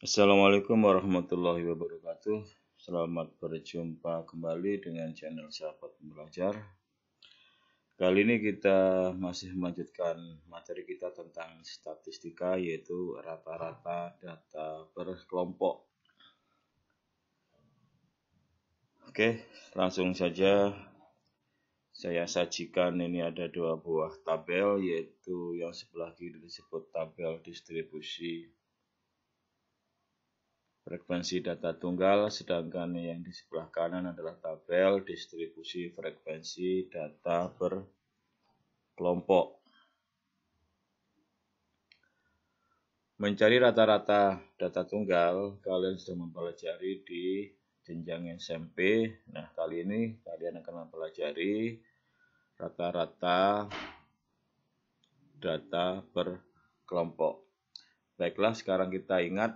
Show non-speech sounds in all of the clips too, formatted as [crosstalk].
Assalamualaikum warahmatullahi wabarakatuh. Selamat berjumpa kembali dengan channel Sahabat Belajar. Kali ini kita masih melanjutkan materi kita tentang statistika yaitu rata-rata data berkelompok. Oke, langsung saja saya sajikan ini ada dua buah tabel yaitu yang sebelah kiri disebut tabel distribusi frekuensi data tunggal, sedangkan yang di sebelah kanan adalah tabel distribusi frekuensi data per kelompok. Mencari rata-rata data tunggal, kalian sudah mempelajari di jenjang SMP. Nah, kali ini kalian akan mempelajari rata-rata data per kelompok. Baiklah, sekarang kita ingat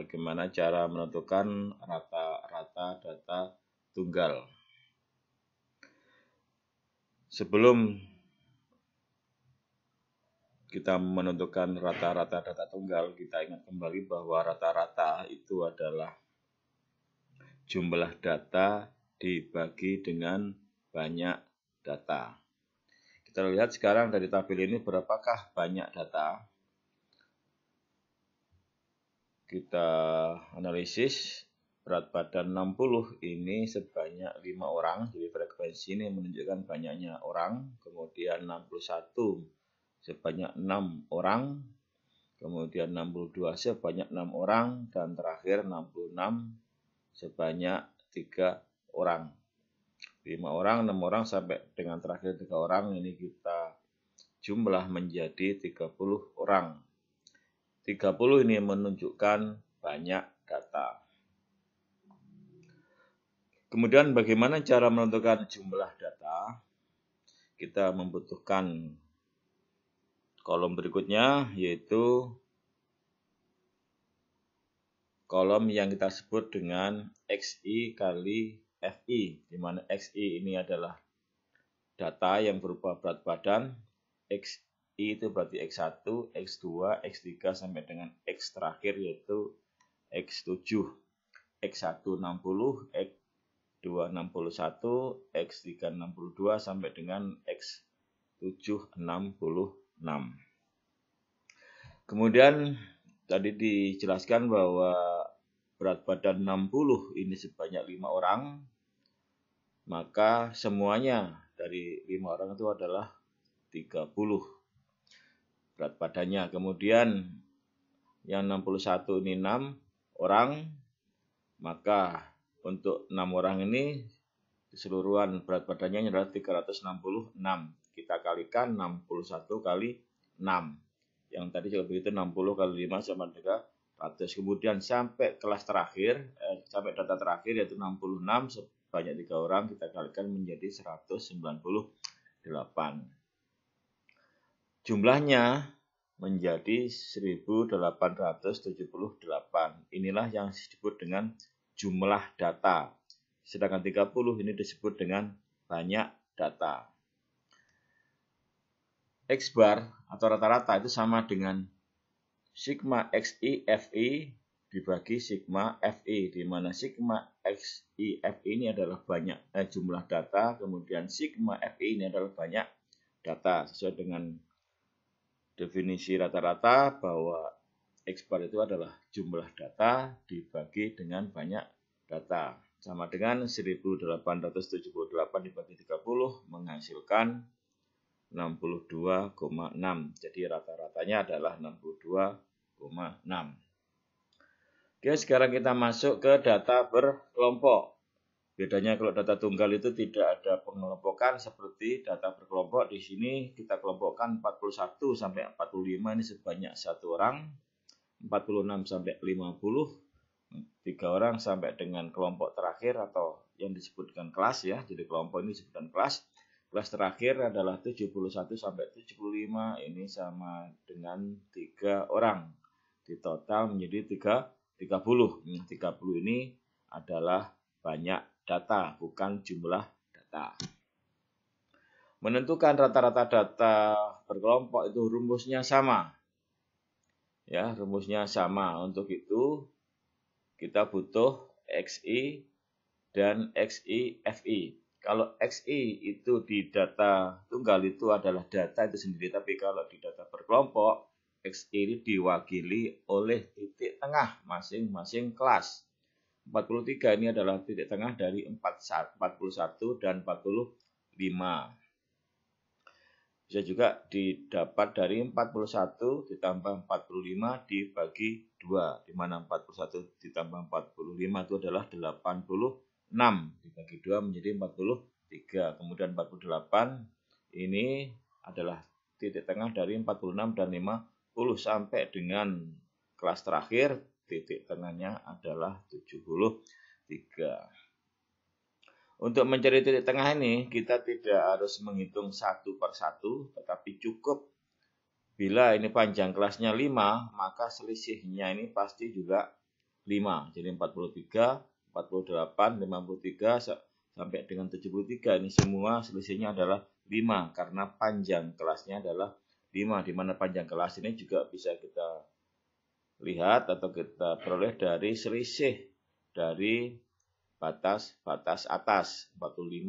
bagaimana cara menentukan rata-rata data tunggal. Sebelum kita menentukan rata-rata data tunggal, kita ingat kembali bahwa rata-rata itu adalah jumlah data dibagi dengan banyak data. Kita lihat sekarang dari tabel ini berapakah banyak data kita analisis berat badan 60 ini sebanyak 5 orang jadi frekuensi ini menunjukkan banyaknya orang kemudian 61 sebanyak 6 orang kemudian 62 sebanyak 6 orang dan terakhir 66 sebanyak 3 orang 5 orang 6 orang sampai dengan terakhir 3 orang ini kita jumlah menjadi 30 orang 30 ini menunjukkan banyak data. Kemudian bagaimana cara menentukan jumlah data? Kita membutuhkan kolom berikutnya yaitu kolom yang kita sebut dengan XI kali FI, di mana XI ini adalah data yang berupa berat badan, X I itu berarti X1, X2, X3 sampai dengan X terakhir yaitu X7. X1 60, X2 61, X3 62 sampai dengan X7 66. Kemudian tadi dijelaskan bahwa berat badan 60 ini sebanyak 5 orang, maka semuanya dari 5 orang itu adalah 30 berat badannya. Kemudian yang 61 ini 6 orang, maka untuk 6 orang ini keseluruhan berat badannya adalah 366. Kita kalikan 61 kali 6. Yang tadi juga begitu 60 kali 5 sama dengan 100. Kemudian sampai kelas terakhir, eh, sampai data terakhir yaitu 66 sebanyak 3 orang kita kalikan menjadi 198. Jumlahnya menjadi 1878. Inilah yang disebut dengan jumlah data. Sedangkan 30 ini disebut dengan banyak data. X bar atau rata-rata itu sama dengan sigma xi fi dibagi sigma fi di mana sigma xi fi ini adalah banyak eh, jumlah data kemudian sigma fi ini adalah banyak data sesuai dengan definisi rata-rata bahwa ekspor itu adalah jumlah data dibagi dengan banyak data. Sama dengan 1878 dibagi 30 menghasilkan 62,6. Jadi rata-ratanya adalah 62,6. Oke, sekarang kita masuk ke data berkelompok. Bedanya kalau data tunggal itu tidak ada pengelompokan seperti data berkelompok. Di sini kita kelompokkan 41 sampai 45 ini sebanyak satu orang, 46 sampai 50, tiga orang sampai dengan kelompok terakhir atau yang disebutkan kelas ya. Jadi kelompok ini disebutkan kelas. Kelas terakhir adalah 71 sampai 75 ini sama dengan tiga orang. Di total menjadi 3 30. 30 ini adalah banyak data, bukan jumlah data. Menentukan rata-rata data berkelompok itu rumusnya sama. Ya, rumusnya sama. Untuk itu kita butuh XI dan XI FI. Kalau XI itu di data tunggal itu adalah data itu sendiri, tapi kalau di data berkelompok XI ini diwakili oleh titik tengah masing-masing kelas. 43 ini adalah titik tengah dari 41 dan 45. Bisa juga didapat dari 41 ditambah 45 dibagi 2, di mana 41 ditambah 45 itu adalah 86, dibagi 2 menjadi 43. Kemudian 48 ini adalah titik tengah dari 46 dan 50 sampai dengan kelas terakhir titik tengahnya adalah 73. Untuk mencari titik tengah ini, kita tidak harus menghitung satu per satu, tetapi cukup bila ini panjang kelasnya 5, maka selisihnya ini pasti juga 5. Jadi 43, 48, 53, sampai dengan 73, ini semua selisihnya adalah 5, karena panjang kelasnya adalah 5, di mana panjang kelas ini juga bisa kita lihat atau kita peroleh dari selisih dari batas-batas atas 45,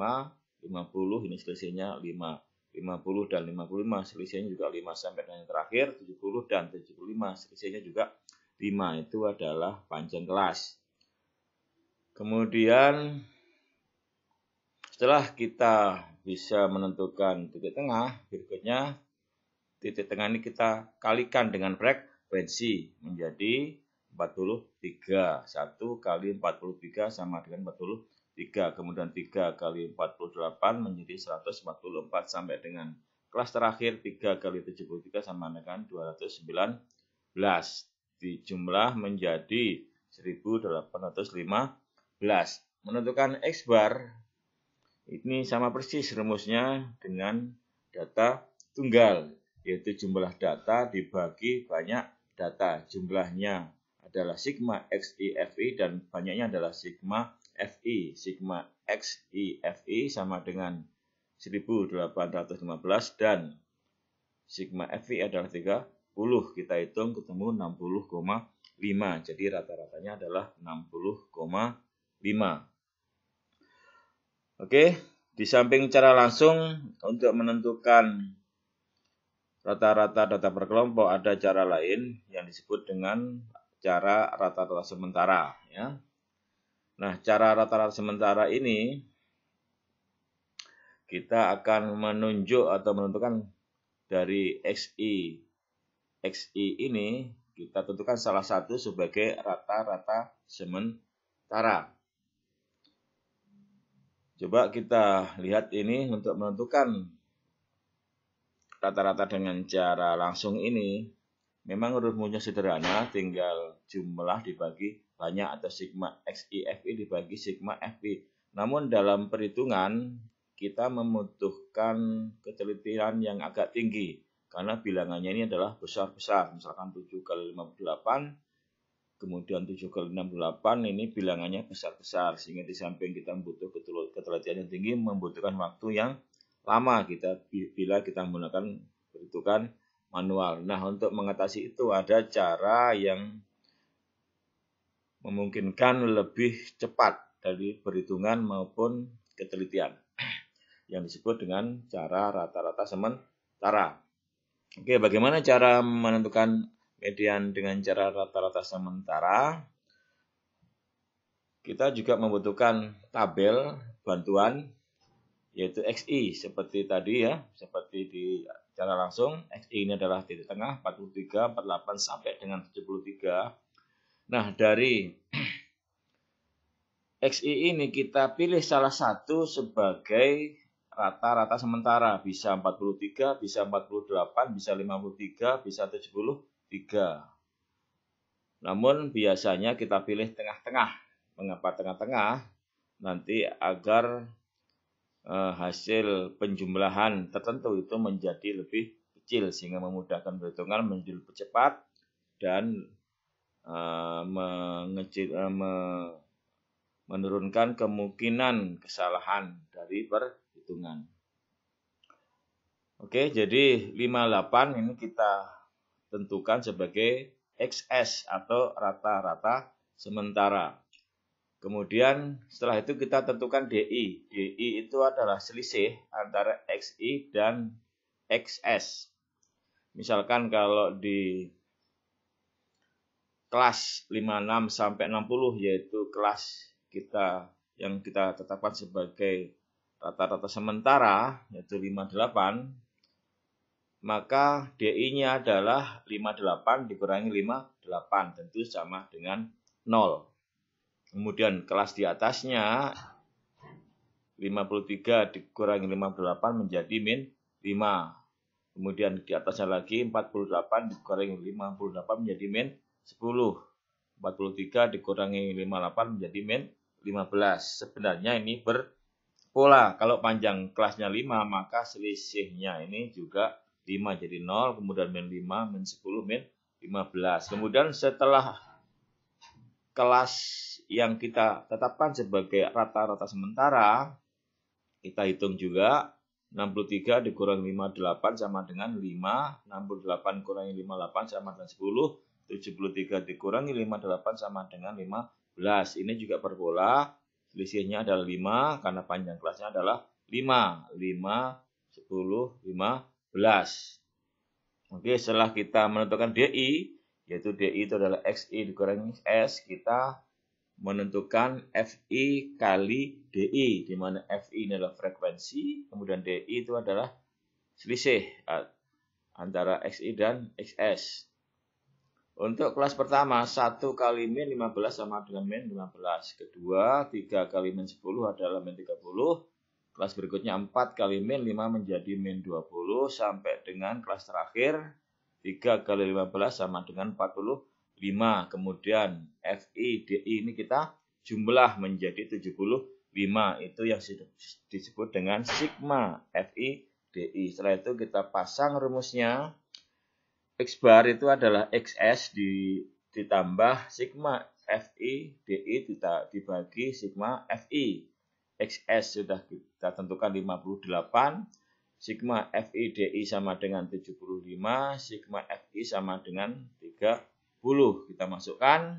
50 ini selisihnya 5, 50 dan 55 selisihnya juga 5 sampai dengan yang terakhir 70 dan 75 selisihnya juga 5 itu adalah panjang kelas. Kemudian setelah kita bisa menentukan titik tengah berikutnya titik tengah ini kita kalikan dengan break frekuensi menjadi 43. 1 kali 43 sama dengan 43. Kemudian 3 kali 48 menjadi 144 sampai dengan kelas terakhir 3 kali 73 sama dengan 219. Dijumlah menjadi 1815. Menentukan X bar ini sama persis rumusnya dengan data tunggal yaitu jumlah data dibagi banyak data. Jumlahnya adalah sigma XIFI dan banyaknya adalah sigma FI. Sigma XIFI sama dengan 1815 dan sigma FI adalah 30. Kita hitung ketemu 60,5. Jadi rata-ratanya adalah 60,5. Oke, di samping cara langsung untuk menentukan Rata-rata data berkelompok ada cara lain yang disebut dengan cara rata-rata sementara. Ya. Nah, cara rata-rata sementara ini kita akan menunjuk atau menentukan dari XI. XI ini kita tentukan salah satu sebagai rata-rata sementara. Coba kita lihat ini untuk menentukan rata-rata dengan cara langsung ini memang rumusnya sederhana tinggal jumlah dibagi banyak atau sigma XIFI dibagi sigma FI. Namun dalam perhitungan kita membutuhkan ketelitian yang agak tinggi karena bilangannya ini adalah besar-besar. Misalkan 7 kali 58 kemudian 7 kali 68 ini bilangannya besar-besar sehingga di samping kita butuh ketelitian yang tinggi membutuhkan waktu yang lama kita bila kita menggunakan perhitungan manual. Nah, untuk mengatasi itu ada cara yang memungkinkan lebih cepat dari perhitungan maupun ketelitian [clears throat] yang disebut dengan cara rata-rata sementara. Oke, bagaimana cara menentukan median dengan cara rata-rata sementara? Kita juga membutuhkan tabel bantuan yaitu XI seperti tadi ya, seperti di cara langsung XI ini adalah titik tengah 43, 48 sampai dengan 73. Nah, dari [clears throat] XI ini kita pilih salah satu sebagai rata-rata sementara, bisa 43, bisa 48, bisa 53, bisa 73. Namun biasanya kita pilih tengah-tengah. Mengapa tengah-tengah? Nanti agar Eh, hasil penjumlahan tertentu itu menjadi lebih kecil sehingga memudahkan perhitungan menjadi lebih cepat dan eh, mengecil, eh, me, menurunkan kemungkinan kesalahan dari perhitungan. Oke, jadi 58 ini kita tentukan sebagai XS atau rata-rata sementara. Kemudian setelah itu kita tentukan DI. DI itu adalah selisih antara XI dan XS. Misalkan kalau di kelas 56 sampai 60 yaitu kelas kita yang kita tetapkan sebagai rata-rata sementara yaitu 58 maka DI-nya adalah 58 dikurangi 58 tentu sama dengan 0. Kemudian kelas di atasnya 53 dikurangi 58 menjadi min 5. Kemudian di atasnya lagi 48 dikurangi 58 menjadi min 10. 43 dikurangi 58 menjadi min 15. Sebenarnya ini berpola. Kalau panjang kelasnya 5 maka selisihnya ini juga 5 jadi 0. Kemudian min 5, min 10, min 15. Kemudian setelah kelas yang kita tetapkan sebagai rata-rata sementara, kita hitung juga 63 dikurang 58 sama dengan 5, 68 kurang 58 sama dengan 10, 73 dikurangi 58 sama dengan 15. Ini juga berpola, selisihnya adalah 5 karena panjang kelasnya adalah 5, 5, 10, 15. Oke, setelah kita menentukan DI, yaitu DI itu adalah XI dikurangi S, kita menentukan FI kali DI, di mana FI ini adalah frekuensi, kemudian DI itu adalah selisih antara XI dan XS. Untuk kelas pertama, 1 kali min 15 sama dengan min 15. Kedua, 3 kali min 10 adalah min 30. Kelas berikutnya 4 kali min 5 menjadi min 20 sampai dengan kelas terakhir 3 kali 15 sama dengan 45. Kemudian FI, DI ini kita jumlah menjadi 75. Itu yang disebut dengan sigma FI, DI. Setelah itu kita pasang rumusnya. X bar itu adalah XS di, ditambah sigma FI, DI kita dibagi sigma FI. XS sudah kita tentukan 58 Sigma FIDI sama dengan 75, Sigma FI sama dengan 30. Kita masukkan,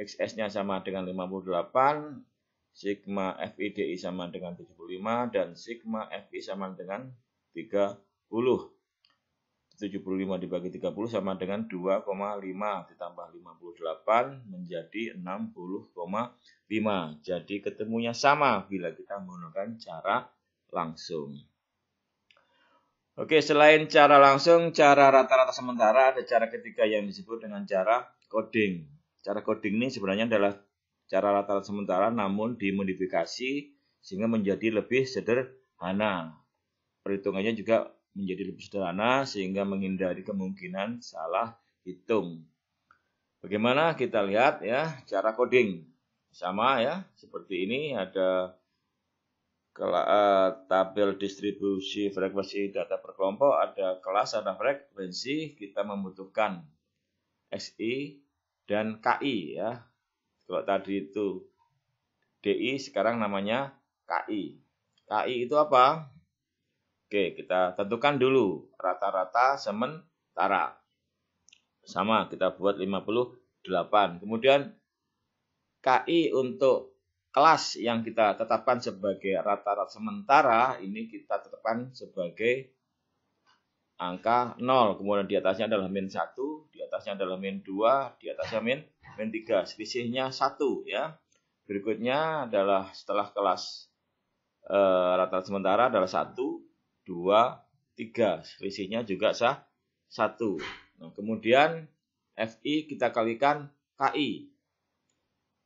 XS-nya sama dengan 58, Sigma FIDI sama dengan 75, dan Sigma FI sama dengan 30. 75 dibagi 30 sama dengan 2,5 ditambah 58 menjadi 60,5. Jadi ketemunya sama bila kita menggunakan cara langsung. Oke, selain cara langsung, cara rata-rata sementara ada cara ketiga yang disebut dengan cara coding. Cara coding ini sebenarnya adalah cara rata-rata sementara namun dimodifikasi sehingga menjadi lebih sederhana. Perhitungannya juga menjadi lebih sederhana sehingga menghindari kemungkinan salah hitung. Bagaimana kita lihat ya cara coding. Sama ya, seperti ini ada Eh, tabel distribusi frekuensi data berkelompok ada kelas, ada frekuensi, kita membutuhkan SI dan KI ya. Kalau tadi itu DI sekarang namanya KI. KI itu apa? Oke, kita tentukan dulu rata-rata sementara. Sama, kita buat 58. Kemudian KI untuk kelas yang kita tetapkan sebagai rata-rata sementara ini kita tetapkan sebagai angka 0. Kemudian di atasnya adalah min 1, di atasnya adalah min 2, di atasnya min, min 3. Selisihnya 1 ya. Berikutnya adalah setelah kelas eh, rata rata e, sementara adalah 1, 2, 3. Selisihnya juga sah 1. Nah, kemudian FI kita kalikan KI.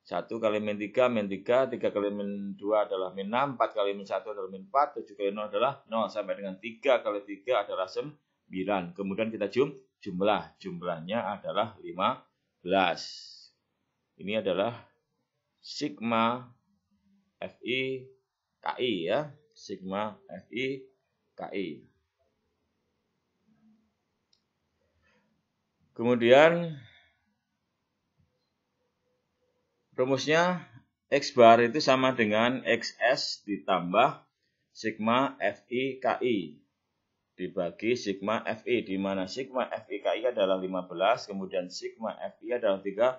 1 kali min 3 min 3, 3 kali min 2 adalah min 6, 4 kali min 1 adalah min 4, 7 kali 0 adalah 0, sampai dengan 3 kali 3 adalah 9. Kemudian kita jum, jumlah, jumlahnya adalah 15. Ini adalah sigma FI KI ya, sigma FI KI. Kemudian Rumusnya X bar itu sama dengan XS ditambah sigma FI KI dibagi sigma FI di mana sigma FI KI adalah 15 kemudian sigma FI adalah 30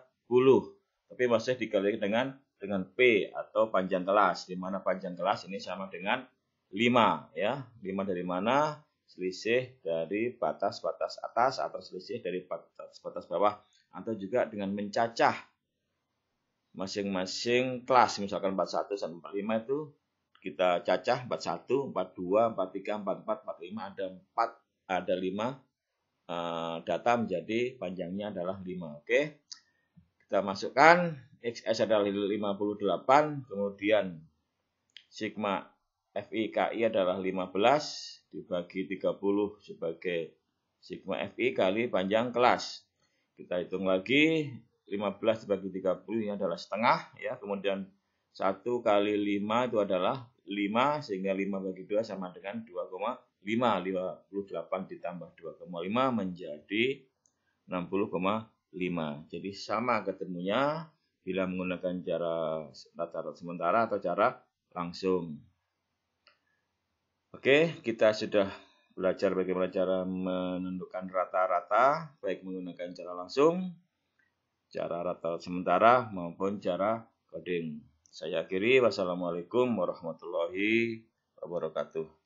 tapi masih dikali dengan dengan P atau panjang kelas di mana panjang kelas ini sama dengan 5 ya 5 dari mana selisih dari batas-batas atas atau selisih dari batas-batas bawah atau juga dengan mencacah masing-masing kelas misalkan 41 sampai 45 itu kita cacah 41, 42, 43, 44, 45 ada 4 ada 5 uh, eh, data menjadi panjangnya adalah 5. Oke. Okay. Kita masukkan XS adalah 58, kemudian sigma FIKI adalah 15 dibagi 30 sebagai sigma FI kali panjang kelas. Kita hitung lagi 15 dibagi 30 ini adalah setengah ya. Kemudian 1 kali 5 itu adalah 5 sehingga 5 bagi 2 sama dengan 2,5. 58 ditambah 2,5 menjadi 60,5. Jadi sama ketemunya bila menggunakan cara rata-rata sementara atau cara langsung. Oke, kita sudah belajar bagaimana cara menentukan rata-rata baik menggunakan cara langsung cara rata sementara maupun cara coding. Saya akhiri, wassalamualaikum warahmatullahi wabarakatuh.